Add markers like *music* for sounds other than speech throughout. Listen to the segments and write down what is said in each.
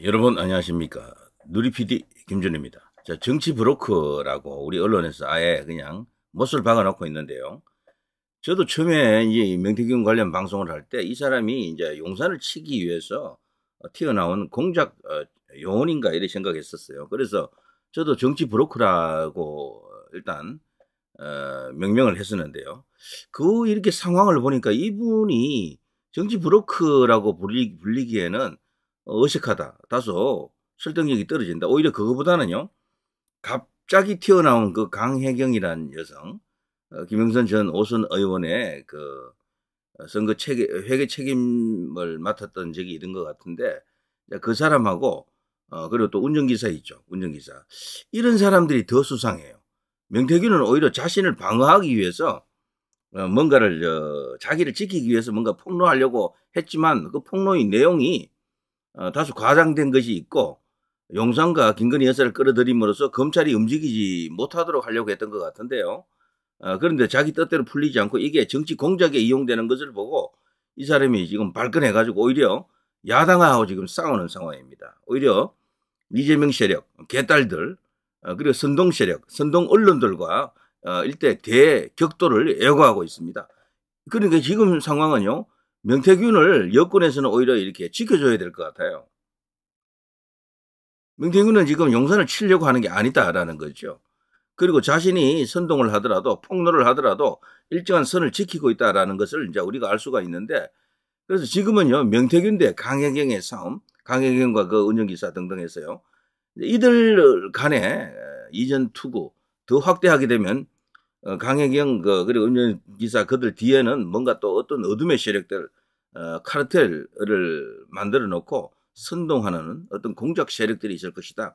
여러분 안녕하십니까 누리PD 김준입니다 자 정치 브로커라고 우리 언론에서 아예 그냥 못을 박아놓고 있는데요 저도 처음에 이제 명태균 관련 방송을 할 때 이 사람이 이제 용산을 치기 위해서 어, 튀어나온 공작 어, 요원인가 이렇 생각했었어요 그래서 저도 정치 브로커라고 일단 어, 명명을 했었는데요 그 이렇게 상황을 보니까 이분이 정치 브로커라고 불리, 불리기에는 어색하다. 다소 설득력이 떨어진다. 오히려 그거보다는요. 갑자기 튀어나온 그 강혜경이란 여성, 어, 김영선 전 오선 의원의 그 어, 선거 체계, 회계 책임을 맡았던 적이 있는 것 같은데 그 사람하고 어, 그리고 또 운전기사 있죠. 운전기사. 이런 사람들이 더 수상해요. 명태균은 오히려 자신을 방어하기 위해서 어, 뭔가를, 어, 자기를 지키기 위해서 뭔가 폭로하려고 했지만 그 폭로의 내용이 어, 다소 과장된 것이 있고 용산과 김건희 여사를 끌어들임으로써 검찰이 움직이지 못하도록 하려고 했던 것 같은데요. 어, 그런데 자기 뜻대로 풀리지 않고 이게 정치 공작에 이용되는 것을 보고 이 사람이 지금 발끈해가지고 오히려 야당하고 지금 싸우는 상황입니다. 오히려 이재명 세력, 개딸들, 어, 그리고 선동 세력, 선동 언론들과 일대 대격돌을 예고하고 있습니다. 그러니까 지금 상황은요, 명태균을 여권에서는 오히려 이렇게 지켜줘야 될 것 같아요. 명태균은 지금 용산을 치려고 하는 게 아니다라는 거죠. 그리고 자신이 선동을 하더라도 폭로를 하더라도 일정한 선을 지키고 있다라는 것을 이제 우리가 알 수가 있는데 그래서 지금은요 명태균 대 강혜경의 싸움, 강혜경과 그 운영기사 등등에서요 이들 간에 이전 투구 더 확대하게 되면 어, 강혜경 그 그리고 운영기사 그들 뒤에는 뭔가 또 어떤 어둠의 세력들 어, 카르텔을 만들어 놓고 선동하는 어떤 공작 세력들이 있을 것이다.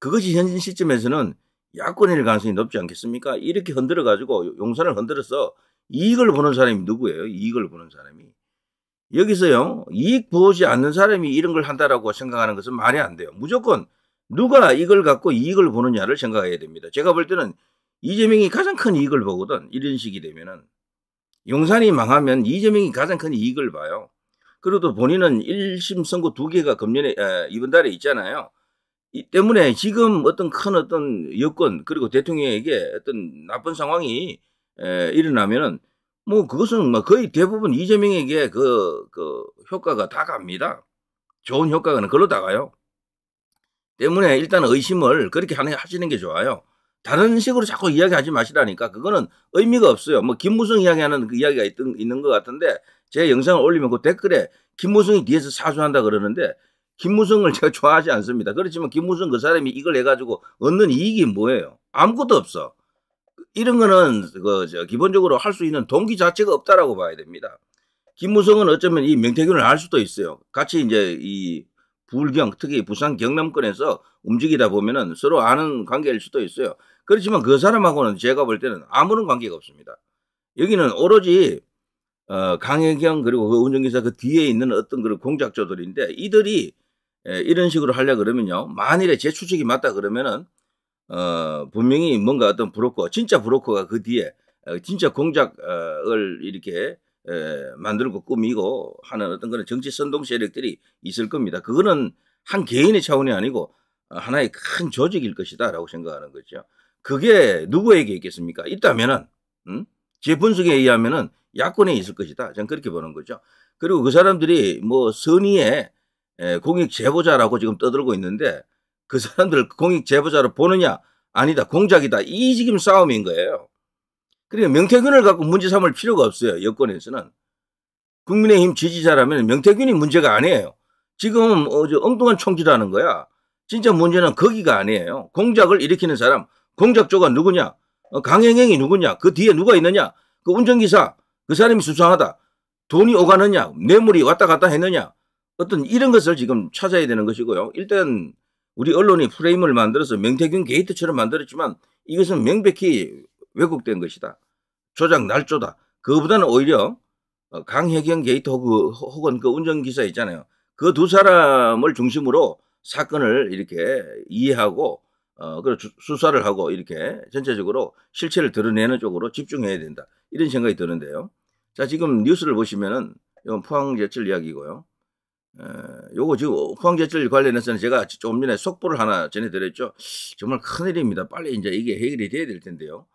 그것이 현 시점에서는 야권일 가능성이 높지 않겠습니까? 이렇게 흔들어 가지고 용산을 흔들어서 이익을 보는 사람이 누구예요? 이익을 보는 사람이. 여기서요, 이익 보지 않는 사람이 이런 걸 한다라고 생각하는 것은 말이 안 돼요. 무조건 누가 이걸 갖고 이익을 보느냐를 생각해야 됩니다. 제가 볼 때는 이재명이 가장 큰 이익을 보거든. 이런 식이 되면은. 용산이 망하면 이재명이 가장 큰 이익을 봐요. 그래도 본인은 1심 선고 두 개가 금년에, 에, 이번 달에 있잖아요. 이 때문에 지금 어떤 큰 어떤 여건, 그리고 대통령에게 어떤 나쁜 상황이 에, 일어나면은 뭐 그것은 뭐 거의 대부분 이재명에게 그, 그 효과가 다 갑니다. 좋은 효과는 걸로 다 가요. 때문에 일단 의심을 그렇게 하는, 하시는 게 좋아요. 다른 식으로 자꾸 이야기하지 마시라니까 그거는 의미가 없어요. 뭐 김무성 이야기하는 그 이야기가 있던, 있는 것 같은데 제 영상을 올리면 그 댓글에 김무성이 뒤에서 사수한다 그러는데 김무성을 *laughs* 제가 좋아하지 않습니다. 그렇지만 김무성 그 사람이 이걸 해가지고 얻는 이익이 뭐예요? 아무것도 없어. 이런 거는 그저 기본적으로 할 수 있는 동기 자체가 없다라고 봐야 됩니다. 김무성은 어쩌면 이 명태균을 알 수도 있어요. 같이 이제 이 불경 특히 부산 경남권에서 움직이다 보면은 서로 아는 관계일 수도 있어요. 그렇지만 그 사람하고는 제가 볼 때는 아무런 관계가 없습니다. 여기는 오로지 어, 강혜경 그리고 그 운전기사 그 뒤에 있는 어떤 그런 공작자들인데 이들이 에, 예, 이런 식으로 하려 그러면요 만일에 제 추측이 맞다 그러면은 어, 분명히 뭔가 어떤 브로커 진짜 브로커가 그 뒤에 어, 진짜 공작을 이렇게 만들고 꾸미고 하는 어떤 그런 정치 선동 세력들이 있을 겁니다. 그거는 한 개인의 차원이 아니고 하나의 큰 조직일 것이다라고 생각하는 거죠. 그게 누구에게 있겠습니까? 있다면은 음? 제 분석에 의하면은 야권에 있을 것이다. 저는 그렇게 보는 거죠. 그리고 그 사람들이 뭐 선의의 공익 제보자라고 지금 떠들고 있는데 그 사람들을 공익 제보자로 보느냐 아니다 공작이다 이 지금 싸움인 거예요. 그러니까 명태균을 갖고 문제 삼을 필요가 없어요. 여권에서는. 국민의힘 지지자라면 명태균이 문제가 아니에요. 지금 어저 엉뚱한 총질하는 거야. 진짜 문제는 거기가 아니에요. 공작을 일으키는 사람, 공작조가 누구냐? 어, 강행행이 누구냐? 그 뒤에 누가 있느냐? 그 운전기사, 그 사람이 수상하다. 돈이 오가느냐? 뇌물이 왔다 갔다 했느냐? 어떤 이런 것을 지금 찾아야 되는 것이고요. 일단 우리 언론이 프레임을 만들어서 명태균 게이트처럼 만들었지만 이것은 명백히 왜곡된 것이다. 조작 날조다. 그거보다는 오히려 어, 강혜경 게이트 혹은 그, 그 운전기사 있잖아요. 그 두 사람을 중심으로 사건을 이렇게 이해하고 어, 그리고 수사를 하고 이렇게 전체적으로 실체를 드러내는 쪽으로 집중해야 된다. 이런 생각이 드는데요. 자, 지금 뉴스를 보시면은 이건 포항제철 이야기고요. 에, 어, 요거 지금 포항제철 관련해서는 제가 조금 전에 속보를 하나 전해드렸죠. 정말 큰일입니다. 빨리 이제 이게 해결이 돼야 될 텐데요.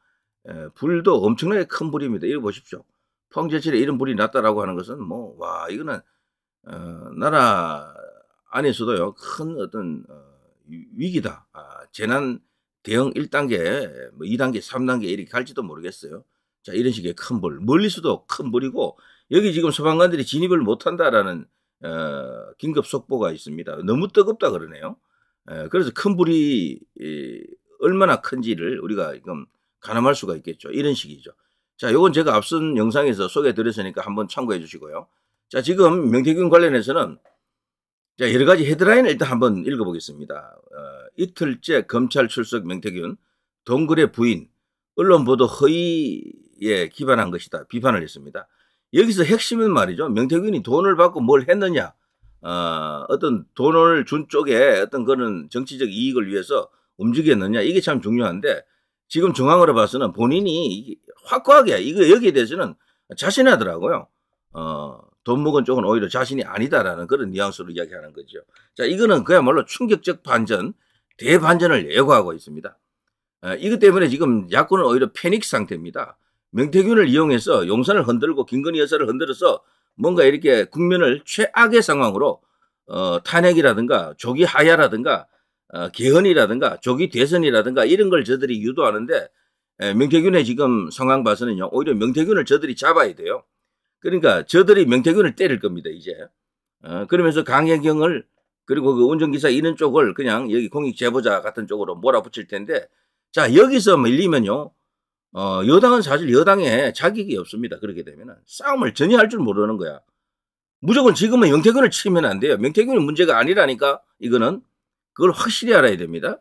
예, 불도 엄청나게 큰 불입니다. 이거 보십시오. 황제실에 이런 불이 났다라고 하는 것은 뭐 와 이거는 어, 나라 안에서도요 큰 어떤 어, 위기다 아, 재난 대응 1단계, 뭐 2단계, 3단계 이렇게 갈지도 모르겠어요. 자 이런 식의 큰 불, 멀리서도 큰 불이고 여기 지금 소방관들이 진입을 못한다라는 어, 긴급 속보가 있습니다. 너무 뜨겁다 그러네요. 에, 예, 그래서 큰 불이 이, 얼마나 큰지를 우리가 지금 가늠할 수가 있겠죠. 이런 식이죠. 자, 요건 제가 앞선 영상에서 소개해 드렸으니까 한번 참고해 주시고요. 자, 지금 명태균 관련해서는 자, 여러 가지 헤드라인을 일단 한번 읽어 보겠습니다. 어, 이틀째 검찰 출석 명태균 동굴의 부인 언론 보도 허위에 기반한 것이다. 비판을 했습니다. 여기서 핵심은 말이죠. 명태균이 돈을 받고 뭘 했느냐. 어, 어떤 돈을 준 쪽에 어떤 그런 정치적 이익을 위해서 움직였느냐. 이게 참 중요한데 지금 중앙으로 봐서는 본인이 확고하게 이거 여기에 대해서는 자신하더라고요. 어, 돈 먹은 쪽은 오히려 자신이 아니다라는 그런 뉘앙스로 이야기하는 거죠. 자, 이거는 그야말로 충격적 반전, 대반전을 예고하고 있습니다. 어, 이것 때문에 지금 야권은 오히려 패닉 상태입니다. 명태균을 이용해서 용산을 흔들고 김건희 여사를 흔들어서 뭔가 이렇게 국면을 최악의 상황으로 어, 탄핵이라든가 조기 하야라든가 어, 개헌이라든가 조기 대선이라든가 이런 걸 저들이 유도하는데 에, 명태균의 지금 상황 봐서는요 오히려 명태균을 저들이 잡아야 돼요. 그러니까 저들이 명태균을 때릴 겁니다 이제. 어, 그러면서 강혜경을 그리고 그 운전기사 이런 쪽을 그냥 여기 공익 제보자 같은 쪽으로 몰아붙일 텐데 자 여기서 밀리면요 어, 여당은 사실 여당에 자격이 없습니다. 그렇게 되면 싸움을 전혀 할 줄 모르는 거야. 무조건 지금은 명태균을 치면 안 돼요. 명태균이 문제가 아니라니까 이거는 그걸 확실히 알아야 됩니다.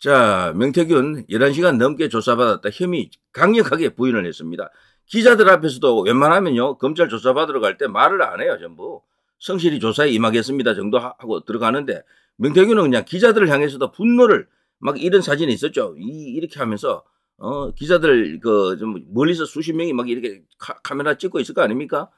자, 명태균 11시간 넘게 조사받았다 혐의 강력하게 부인을 했습니다. 기자들 앞에서도 웬만하면요, 검찰 조사받으러 갈 때 말을 안 해요, 전부. 성실히 조사에 임하겠습니다 정도 하고 들어가는데 명태균은 그냥 기자들을 향해서도 분노를 막 이런 사진이 있었죠. 이, 이렇게 하면서 어, 기자들 그좀 멀리서 수십 명이 막 이렇게 카, 메라 찍고 있을 거 아닙니까?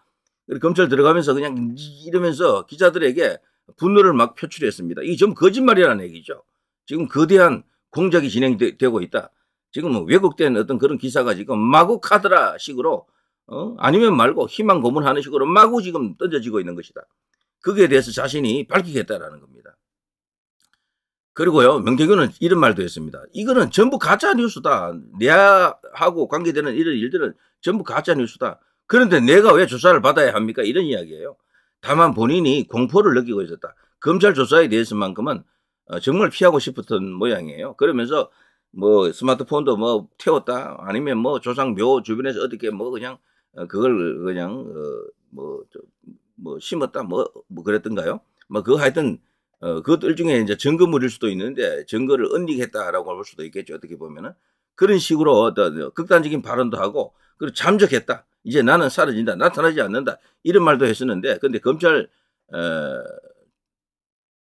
검찰 들어가면서 그냥 이러면서 기자들에게 분노를 막 표출했습니다. 이좀 거짓말이라는 얘기죠. 지금 거대한 공작이 진행되고 있다. 지금 뭐 왜곡된 어떤 그런 기사가 지금 마구 카드라 식으로 어? 아니면 말고 희망 고문하는 식으로 마구 지금 던져지고 있는 것이다. 거기에 대해서 자신이 밝히겠다라는 겁니다. 그리고요, 명태교는 이런 말도 했습니다. 이거는 전부 가짜 뉴스다. 내하고 관계되는 이런 일들은 전부 가짜 뉴스다. 그런데 내가 왜 조사를 받아야 합니까? 이런 이야기예요. 다만 본인이 공포를 느끼고 있었다. 검찰 조사에 대해서만큼은 어, 정말 피하고 싶었던 모양이에요. 그러면서 뭐 스마트폰도 뭐 태웠다 아니면 뭐 조상묘 주변에서 어떻게 뭐 그냥 어, 그걸 그냥 뭐뭐 어, 뭐 심었다 뭐, 뭐 그랬던가요? 뭐 그 하여튼 어, 그것 들 중에 이제 증거물일 수도 있는데 증거를 언닉했다라고볼 수도 있겠죠 어떻게 보면은 그런 식으로 어떤 극단적인 발언도 하고 그리고 잠적했다 이제 나는 사라진다. 나타나지 않는다. 이런 말도 했었는데, 근데 검찰, 어,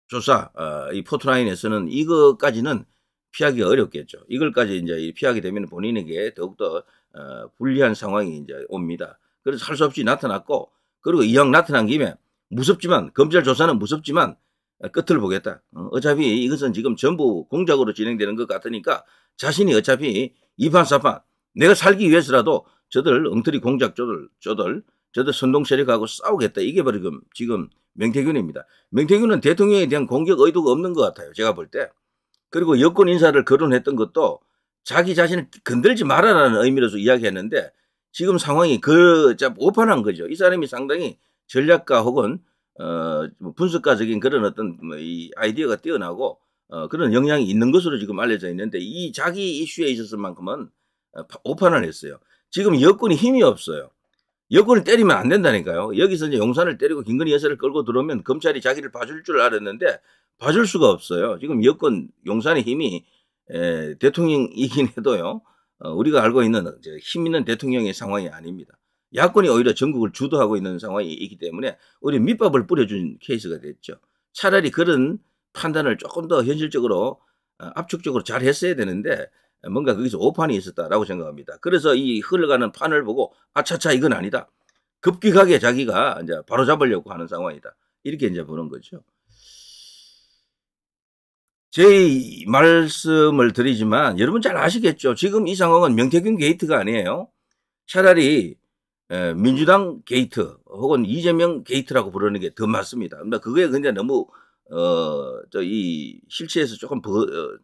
조사, 어, 이 포트라인에서는 이것까지는 피하기 어렵겠죠. 이걸까지 이제 피하게 되면 본인에게 더욱더 어, 불리한 상황이 이제 옵니다. 그래서 할 수 없이 나타났고, 그리고 이왕 나타난 김에 무섭지만, 검찰 조사는 무섭지만, 어, 끝을 보겠다. 어, 어차피 이것은 지금 전부 공작으로 진행되는 것 같으니까 자신이 어차피 이판사판 내가 살기 위해서라도 저들 엉터리 공작 저들 저들 저들 선동 세력하고 싸우겠다 이게 바로 지금 지금 명태균입니다. 명태균은 대통령에 대한 공격 의도가 없는 것 같아요. 제가 볼 때. 그리고 여권 인사를 거론했던 것도 자기 자신을 건들지 말아라는 의미로서 이야기했는데 지금 상황이 그 오판한 거죠. 이 사람이 상당히 전략가 혹은 어, 뭐 분석가적인 그런 어떤 뭐 이 아이디어가 뛰어나고 어, 그런 영향이 있는 것으로 지금 알려져 있는데 이 자기 이슈에 있었을만큼은 어, 오판을 했어요. 지금 여권이 힘이 없어요. 여권을 때리면 안 된다니까요. 여기서 이제 용산을 때리고 김건희 여사를 끌고 들어오면 검찰이 자기를 봐줄 줄 알았는데 봐줄 수가 없어요. 지금 여권 용산의 힘이 에, 대통령이긴 해도요. 어, 우리가 알고 있는 힘 있는 대통령의 상황이 아닙니다. 야권이 오히려 전국을 주도하고 있는 상황이 있기 때문에 우리 밑밥을 뿌려준 케이스가 됐죠. 차라리 그런 판단을 조금 더 현실적으로 어, 압축적으로 잘 했어야 되는데 뭔가 거기서 오판이 있었다라고 생각합니다. 그래서 이 흘러가는 판을 보고 아차차 이건 아니다. 급격하게 자기가 이제 바로 잡으려고 하는 상황이다. 이렇게 이제 보는 거죠. 제 말씀을 드리지만 여러분 잘 아시겠죠. 지금 이 상황은 명태균 게이트가 아니에요. 차라리 민주당 게이트 혹은 이재명 게이트라고 부르는 게 더 맞습니다. 그러니까 그게 그냥 너무 어 저 이 실체에서 조금 버, 어,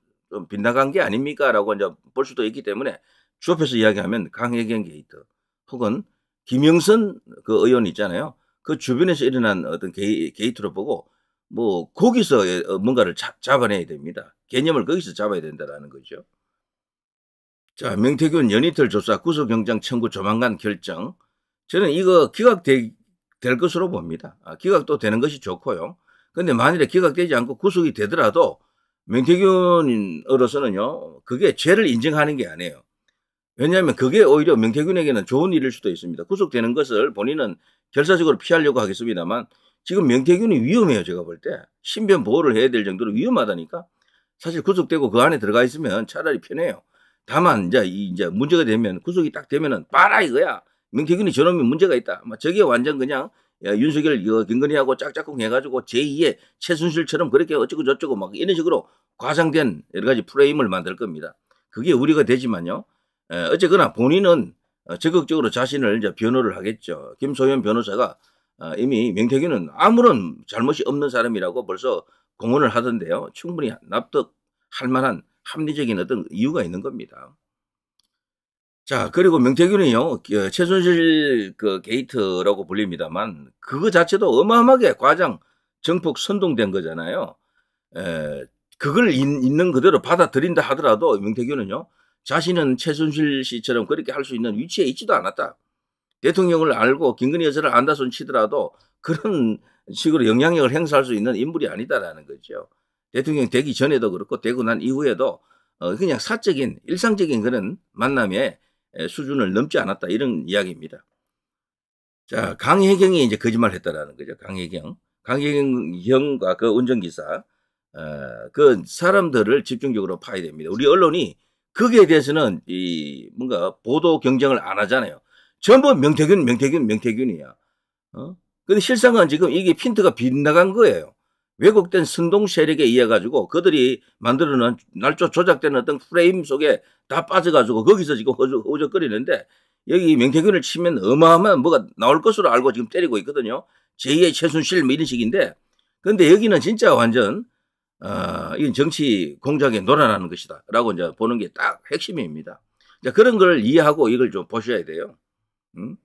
빈나간 어, 게 아닙니까? 라고 이제 볼 수도 있기 때문에 주업에서 이야기하면 강혜경 게이트 혹은 김영선 그 의원 있잖아요. 그 주변에서 일어난 어떤 게이, 게이트로 보고 뭐 거기서 예, 어, 뭔가를 잡, 잡아내야 됩니다. 개념을 거기서 잡아야 된다라는 거죠. 자, 명태균 연이틀 조사 구속영장 청구 조만간 결정. 저는 이거 기각될 것으로 봅니다. 아, 기각도 되는 것이 좋고요. 근데 만일에 기각되지 않고 구속이 되더라도 명태균으로서는요, 그게 죄를 인정하는 게 아니에요. 왜냐하면 그게 오히려 명태균에게는 좋은 일일 수도 있습니다. 구속되는 것을 본인은 결사적으로 피하려고 하겠습니다만 지금 명태균이 위험해요. 제가 볼 때. 신변 보호를 해야 될 정도로 위험하다니까. 사실 구속되고 그 안에 들어가 있으면 차라리 편해요. 다만 이제 이제 문제가 되면 구속이 딱 되면은 빨아 이거야. 명태균이 저놈이 문제가 있다. 뭐 저게 완전 그냥 야, 예, 윤석열 여, 그 김건희하고 짝짝꿍 해가지고 제2의 최순실처럼 그렇게 어쩌고 저쩌고 막 이런 식으로 과장된 여러 가지 프레임을 만들 겁니다. 그게 우리가 되지만요. 에, 예, 어쨌거나 본인은 어, 적극적으로 자신을 이제 변호를 하겠죠. 김소연 변호사가 어, 이미 명태균은 아무런 잘못이 없는 사람이라고 벌써 공언을 하던데요. 충분히 납득할 만한 합리적인 어떤 이유가 있는 겁니다. 자, 그리고 명태균은요 그 최순실 그 게이트라고 불립니다만, 그거 자체도 어마어마하게 과장, 정폭 선동된 거잖아요. 에, 그걸 있는 그대로 받아들인다 하더라도 명태균은요, 자신은 최순실 씨처럼 그렇게 할 수 있는 위치에 있지도 않았다. 대통령을 알고 김근희 여사를 안다 손 치더라도 그런 식으로 영향력을 행사할 수 있는 인물이 아니다라는 거죠. 대통령 되기 전에도 그렇고 되고 난 이후에도 어, 그냥 사적인 일상적인 그런 만남에 수준을 넘지 않았다 이런 이야기입니다. 자 네. 강혜경이 이제 거짓말 했다라는 거죠. 강혜경, 강혜경과 그 운전기사 어, 그 사람들을 집중적으로 파야 됩니다. 우리 언론이 거기에 대해서는 이 뭔가 보도 경쟁을 안 하잖아요. 전부 명태균, 명태균, 명태균이야. 어? 근데 실상은 지금 이게 핀트가 빗나간 거예요. 왜곡된 선동 세력에 의해 가지고 그들이 만들어낸 날조 조작된 어떤 프레임 속에 다 빠져가지고 거기서 지금 허적, 허적거리는데 여기 명태균을 치면 어마어마한 뭐가 나올 것으로 알고 지금 때리고 있거든요. 제2의 최순실 뭐 이런 식인데 근데 여기는 진짜 완전 어, 이건 정치 공작에 놀아나는 것이다 라고 이제 보는 게 딱 핵심입니다. 자, 그런 걸 이해하고 이걸 좀 보셔야 돼요. 음?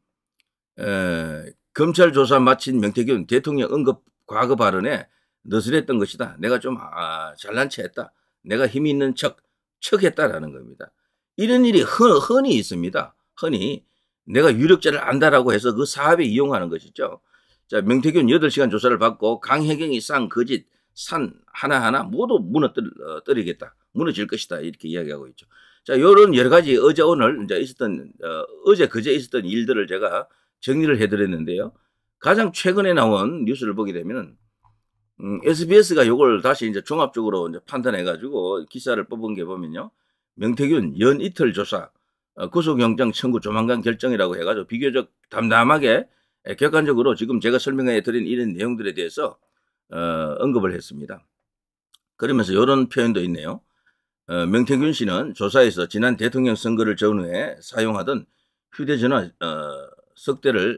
에, 검찰 조사 마친 명태균 대통령 응급 과거 발언에 느슨했던 것이다. 내가 좀 아, 잘난 체했다. 내가 힘이 있는 척, 척했다라는 겁니다. 이런 일이 흔, 히 있습니다. 흔히 내가 유력자를 안다라고 해서 그 사업에 이용하는 것이죠. 자, 명태균 8시간 조사를 받고 강혜경이 쌍 거짓 산 하나하나 모두 무너뜨리겠다. 어, 무너질 것이다. 이렇게 이야기하고 있죠. 자, 요런 여러 가지 어제 오늘 이제 있었던, 어, 제 그제 있었던 일들을 제가 정리를 해드렸는데요. 가장 최근에 나온 뉴스를 보게 되면 음, SBS가 이걸 다시 이제 종합적으로 이제 판단해가지고 기사를 뽑은 게 보면요. 명태균 연 이틀 조사, 어, 구속영장 청구 조만간 결정이라고 해가지고 비교적 담담하게 예, 객관적으로 지금 제가 설명해 드린 이런 내용들에 대해서 어, 언급을 했습니다. 그러면서 이런 표현도 있네요. 어, 명태균 씨는 조사에서 지난 대통령 선거를 전후에 사용하던 휴대전화 어, 석대를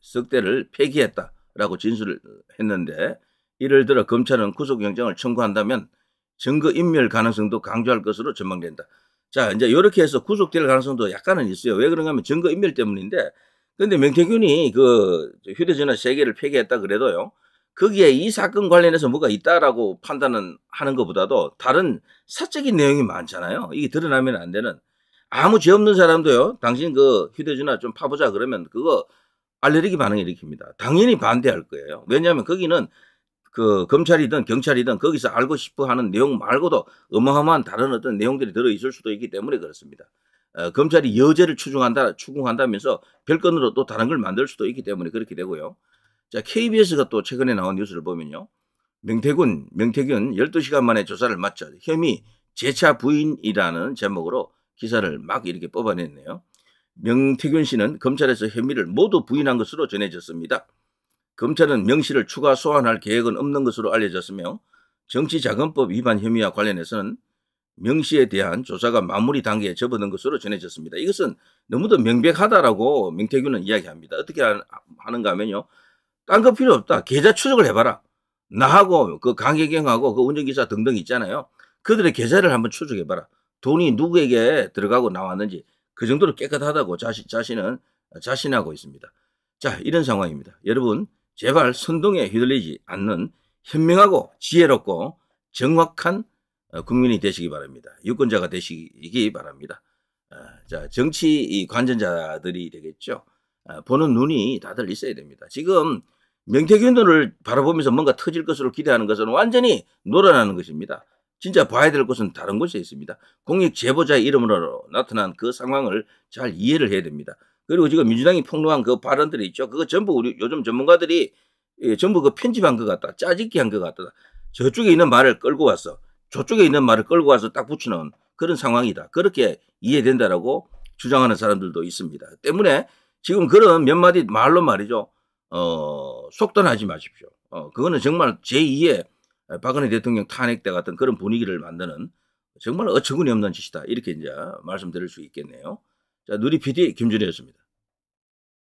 석대를 폐기했다라고 진술을 했는데 예를 들어 검찰은 구속영장을 청구한다면 증거인멸 가능성도 강조할 것으로 전망된다. 자, 이제 이렇게 해서 구속될 가능성도 약간은 있어요. 왜 그런가 하면 증거인멸 때문인데, 근데 명태균이 그 휴대전화 세계를 폐기했다 그래도요, 거기에 이 사건 관련해서 뭐가 있다라고 판단은 하는 것보다도 다른 사적인 내용이 많잖아요. 이게 드러나면 안 되는. 아무 죄 없는 사람도요, 당신 그 휴대전화 좀 파보자 그러면 그거 알레르기 반응을 일으킵니다. 당연히 반대할 거예요. 왜냐하면 거기는 그 검찰이든 경찰이든 거기서 알고 싶어 하는 내용 말고도 어마어마한 다른 어떤 내용들이 들어있을 수도 있기 때문에 그렇습니다. 어, 검찰이 여죄를 추궁한다, 추궁한다면서 별건으로 또 다른 걸 만들 수도 있기 때문에 그렇게 되고요. 자, KBS가 또 최근에 나온 뉴스를 보면요. 명태군, 명태균 12시간 만에 조사를 마쳐 혐의 재차 부인이라는 제목으로 기사를 막 이렇게 뽑아냈네요. 명태균 씨는 검찰에서 혐의를 모두 부인한 것으로 전해졌습니다. 검찰은 명시를 추가 소환할 계획은 없는 것으로 알려졌으며 정치자금법 위반 혐의와 관련해서는 명시에 대한 조사가 마무리 단계에 접어든 것으로 전해졌습니다. 이것은 너무도 명백하다라고 명태균은 이야기합니다. 어떻게 하는가 하면요. 딴 거 필요 없다. 계좌 추적을 해봐라. 나하고 그 강혜경하고 그 운전기사 등등 있잖아요. 그들의 계좌를 한번 추적해봐라. 돈이 누구에게 들어가고 나왔는지 그 정도로 깨끗하다고 자시, 자신은 자신하고 있습니다. 자, 이런 상황입니다. 여러분, 제발 선동에 휘둘리지 않는 현명하고 지혜롭고 정확한 어, 국민이 되시기 바랍니다. 유권자가 되시기 바랍니다. 어, 자, 정치 관전자들이 되겠죠. 어, 보는 눈이 다들 있어야 됩니다. 지금 명태균을 바라보면서 뭔가 터질 것으로 기대하는 것은 완전히 놀아나는 것입니다. 진짜 봐야 될 곳은 다른 곳에 있습니다. 공익 제보자의 이름으로 나타난 그 상황을 잘 이해를 해야 됩니다. 그리고 지금 민주당이 폭로한 그 발언들 이 있죠. 그거 전부 우리 요즘 전문가들이 예, 전부 그 편집한 것 같다. 짜집기 한 것 같다. 저쪽에 있는 말을 끌고 와서 저쪽에 있는 말을 끌고 와서 딱 붙이는 그런 상황이다. 그렇게 이해된다라고 주장하는 사람들도 있습니다. 때문에 지금 그런 몇 마디 말로 말이죠. 어, 속단하지 마십시오. 어, 그거는 정말 제2의 박근혜 대통령 탄핵 때 같은 그런 분위기를 만드는 정말 어처구니 없는 짓이다. 이렇게 이제 말씀드릴 수 있겠네요. 자, 누리 PD 김준희였습니다.